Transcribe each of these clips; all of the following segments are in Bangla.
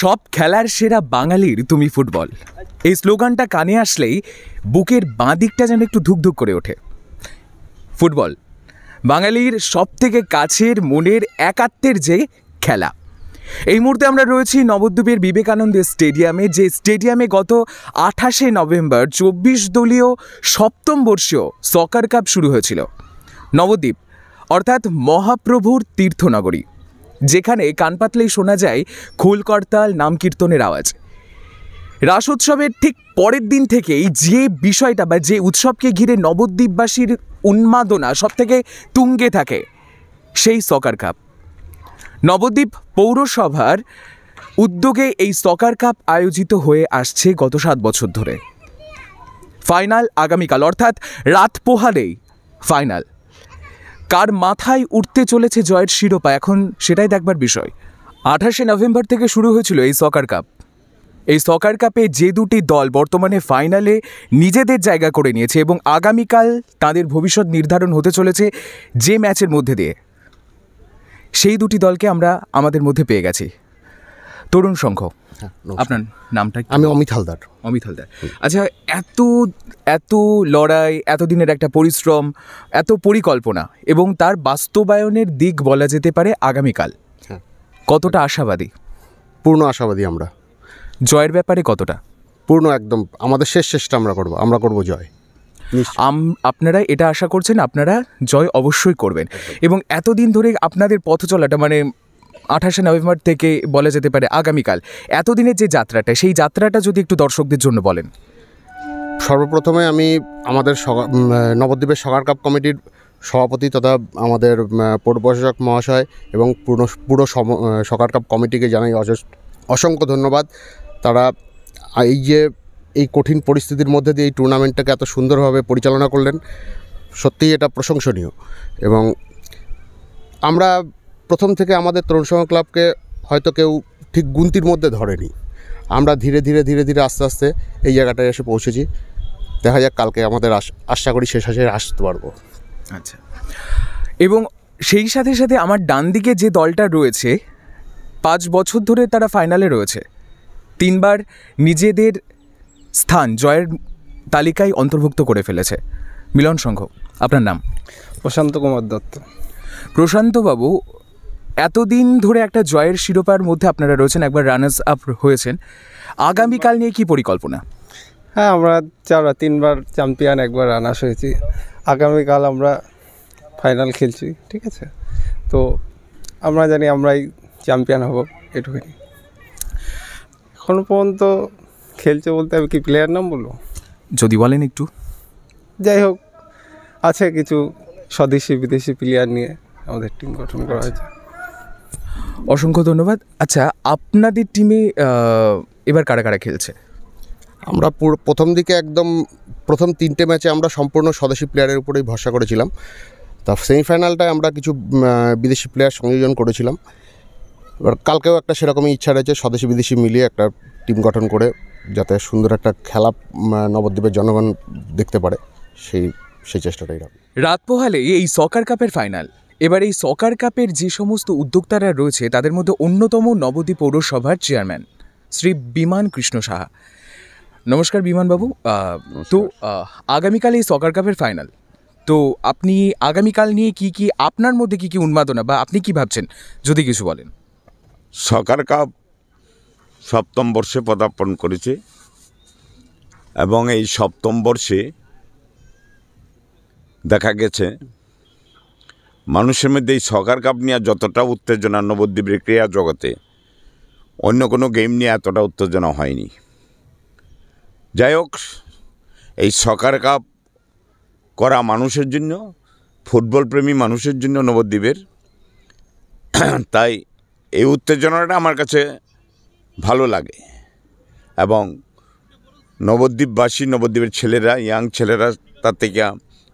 সব খেলার সেরা বাঙালির তুমি ফুটবল এই স্লোগানটা কানে আসলেই বুকের বাঁ দিকটা যেন একটু ধুকধুক করে ওঠে ফুটবল বাঙালির সব থেকে কাছের মনের একাত্মের যে খেলা এই মুহূর্তে আমরা রয়েছি নবদ্বীপের বিবেকানন্দ স্টেডিয়ামে যে স্টেডিয়ামে গত আঠাশে নভেম্বর চব্বিশ দলীয় সপ্তম বর্ষীয় সকার কাপ শুরু হয়েছিল নবদ্বীপ অর্থাৎ মহাপ্রভুর তীর্থনগরী যেখানে কান পাতলেই শোনা যায় খোল করতাল নামকীর্তনের আওয়াজ রাস উৎসবের ঠিক পরের দিন থেকেই যে বিষয়টা বা যে উৎসবকে ঘিরে নবদ্বীপবাসীর উন্মাদনা সব থেকে তুঙ্গে থাকে সেই সকার কাপ নবদ্বীপ পৌরসভার উদ্যোগে এই সকার কাপ আয়োজিত হয়ে আসছে গত সাত বছর ধরে ফাইনাল আগামীকাল অর্থাৎ রাত পোহালেই ফাইনাল কার মাথায় উঠতে চলেছে জয়ের শিরোপা এখন সেটাই দেখবার বিষয় আঠাশে নভেম্বর থেকে শুরু হয়েছিল এই সকার কাপ এই সকার কাপে যে দুটি দল বর্তমানে ফাইনালে নিজেদের জায়গা করে নিয়েছে এবং আগামীকাল তাদের ভবিষ্যৎ নির্ধারণ হতে চলেছে যে ম্যাচের মধ্যে দিয়ে সেই দুটি দলকে আমরা আমাদের মধ্যে পেয়ে গেছি তরুণ সংঘ হ্যাঁ, আপনার নামটা আমি অমিত হালদার অমিত হালদার আচ্ছা এত এত লড়াই এতদিনের একটা পরিশ্রম এত পরিকল্পনা এবং তার বাস্তবায়নের দিক বলা যেতে পারে আগামীকাল হ্যাঁ। কতটা আশাবাদী পূর্ণ আশাবাদী আমরা জয়ের ব্যাপারে কতটা পূর্ণ একদম আমাদের শেষ চেষ্টা আমরা করব আমরা করব জয় আপনারা এটা আশা করছেন আপনারা জয় অবশ্যই করবেন এবং এতদিন ধরে আপনাদের পথ চলাটা মানে আঠাশে নভেম্বর থেকে বলা যেতে পারে আগামীকাল এতদিনের যে যাত্রাটা সেই যাত্রাটা যদি একটু দর্শকদের জন্য বলেন সর্বপ্রথমে আমি আমাদের নবদ্বীপের সগার কাপ কমিটির সভাপতি তথা আমাদের প্রশাসক মহাশয় এবং পুরো পুরো সকার কাপ কমিটিকে জানাই অসংখ্য ধন্যবাদ তারা এই যে এই কঠিন পরিস্থিতির মধ্যে দিয়ে এই টুর্নামেন্টটাকে এত সুন্দরভাবে পরিচালনা করলেন সত্যিই এটা প্রশংসনীয় এবং আমরা প্রথম থেকে আমাদের তরুণ সংঘ ক্লাবকে হয়তো কেউ ঠিক গুনতির মধ্যে ধরেনি আমরা ধীরে ধীরে ধীরে ধীরে আস্তে আস্তে এই জায়গাটায় এসে পৌঁছেছি দেখা যাক কালকে আমাদের আশা করি শেষ আসে আসতে পারবো আচ্ছা এবং সেই সাথে সাথে আমার ডান দিকে যে দলটা রয়েছে পাঁচ বছর ধরে তারা ফাইনালে রয়েছে তিনবার নিজেদের স্থান জয়ের তালিকায় অন্তর্ভুক্ত করে ফেলেছে মিলন সংঘ আপনার নাম প্রশান্ত কুমার দত্ত প্রশান্তবাবু এতদিন ধরে একটা জয়ের শিরোপার মধ্যে আপনারা রয়েছেন একবার রানার্স আপ হয়েছেন আগামীকাল নিয়ে কি পরিকল্পনা হ্যাঁ আমরা চার তিনবার চ্যাম্পিয়ন একবার রানার্স হয়েছি আগামীকাল আমরা ফাইনাল খেলছি ঠিক আছে তো আমরা জানি আমরাই চ্যাম্পিয়ন হব এটুকুনি এখনও পর্যন্ত খেলছে বলতে আমি কি প্লেয়ার নাম বলবো যদি বলেন একটু যাই হোক আছে কিছু স্বদেশি বিদেশি প্লেয়ার নিয়ে আমাদের টিম গঠন করা আচ্ছা। হয়েছে অসংখ্য ধন্যবাদ আচ্ছা আপনাদের টিমে এবার কারা কারা খেলছে আমরা প্রথম দিকে একদম প্রথম তিনটে ম্যাচে আমরা সম্পূর্ণ স্বদেশি প্লেয়ারের উপরেই ভরসা করেছিলাম তা সেমিফাইনালটায় আমরা কিছু বিদেশি প্লেয়ার সংযোজন করেছিলাম এবার কালকেও একটা সেরকমই ইচ্ছা রয়েছে স্বদেশি বিদেশি মিলিয়ে একটা টিম গঠন করে যাতে সুন্দর একটা খেলা নবদ্বীপের জনগণ দেখতে পারে সেই সেই চেষ্টাটাই রাখবো রাত পোহালে এই সকার কাপের ফাইনাল এবার এই সকার কাপের যে সমস্ত উদ্যোক্তারা রয়েছে তাদের মধ্যে অন্যতম নবদ্বীপ পৌরসভার চেয়ারম্যান শ্রী বিমান কৃষ্ণ সাহা নমস্কার বিমানবাবু তো আগামীকাল এই সকার কাপের ফাইনাল তো আপনি আগামীকাল নিয়ে কি কি আপনার মধ্যে কি কি উন্মাদনা বা আপনি কি ভাবছেন যদি কিছু বলেন সকার কাপ সপ্তম বর্ষে পদার্পণ করেছে এবং এই সপ্তম বর্ষে দেখা গেছে মানুষের মধ্যে এই সকার কাপ নিয়ে যতটা উত্তেজনা নবদ্বীপের ক্রিয়া জগতে অন্য কোনো গেম নিয়ে এতটা উত্তেজনা হয়নি যাই হোক এই সকার কাপ করা মানুষের জন্য ফুটবল প্রেমী মানুষের জন্য নবদ্বীপের তাই এই উত্তেজনাটা আমার কাছে ভালো লাগে এবং নবদ্বীপবাসী নবদ্বীপের ছেলেরা ইয়াং ছেলেরা তার থেকে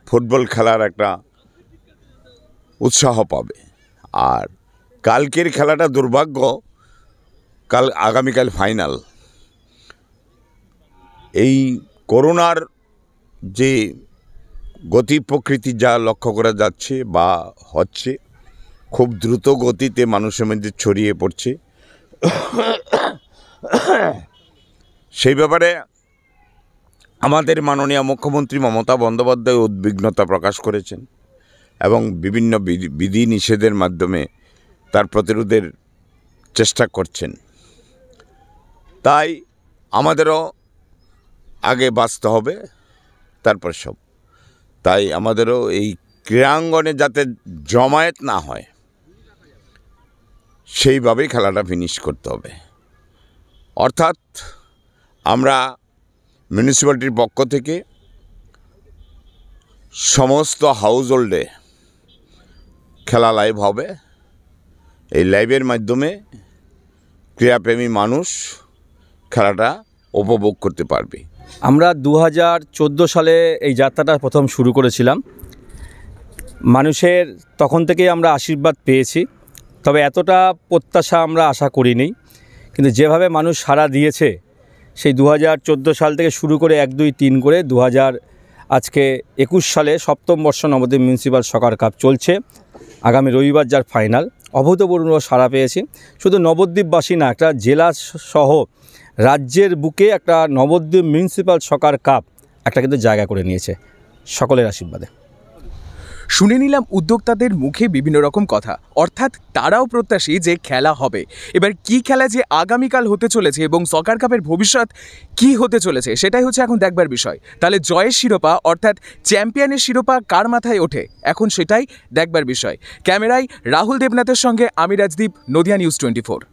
ফুটবল খেলার একটা উৎসাহ পাবে আর কালকের খেলাটা দুর্ভাগ্য কাল আগামীকাল ফাইনাল এই করোনার যে গতি প্রকৃতি যা লক্ষ্য করা যাচ্ছে বা হচ্ছে খুব দ্রুত গতিতে মানুষের মধ্যে ছড়িয়ে পড়ছে সেই ব্যাপারে আমাদের মাননীয় মুখ্যমন্ত্রী মমতা বন্দ্যোপাধ্যায় উদ্বিগ্নতা প্রকাশ করেছেন এবং বিভিন্ন বিধি নিষেধের মাধ্যমে তার প্রতিরোধের চেষ্টা করছেন তাই আমাদেরও আগে বাঁচতে হবে তারপর সব তাই আমাদেরও এই ক্রীড়াঙ্গনে যাতে জমায়েত না হয় সেইভাবেই খেলাটা ফিনিশ করতে হবে অর্থাৎ আমরা মিউনিসিপ্যালিটির পক্ষ থেকে সমস্ত হাউস হোল্ডে খেলা লাইভ হবে এই লাইভের মাধ্যমে ক্রীড়াপ্রেমী মানুষ খেলাটা উপভোগ করতে পারবে আমরা দু হাজার সালে এই যাত্রাটা প্রথম শুরু করেছিলাম মানুষের তখন থেকেই আমরা আশীর্বাদ পেয়েছি তবে এতটা প্রত্যাশা আমরা আশা করিনি কিন্তু যেভাবে মানুষ সাড়া দিয়েছে সেই দু সাল থেকে শুরু করে এক দুই তিন করে দু আজকে একুশ সালে সপ্তম বর্ষ নবদ্বীপ মিউনিসিপ্যাল সকার কাপ চলছে আগামী রবিবার যার ফাইনাল অভূতপূর্ণ সাড়া পেয়েছি শুধু নবদ্বীপবাসী না একটা জেলা সহ রাজ্যের বুকে একটা নবদ্বীপ মিউনিসিপ্যাল সকার কাপ একটা কিন্তু জায়গা করে নিয়েছে সকলের আশীর্বাদে শুনে নিলাম উদ্যোক্তাদের মুখে বিভিন্ন রকম কথা অর্থাৎ তারাও প্রত্যাশী যে খেলা হবে এবার কি খেলা যে আগামীকাল হতে চলেছে এবং সকার কাপের ভবিষ্যৎ কি হতে চলেছে সেটাই হচ্ছে এখন দেখবার বিষয় তাহলে জয়ের শিরোপা অর্থাৎ চ্যাম্পিয়নের শিরোপা কার মাথায় ওঠে এখন সেটাই দেখবার বিষয় ক্যামেরায় রাহুল দেবনাথের সঙ্গে আমি Rajdeep Nadia news twenty four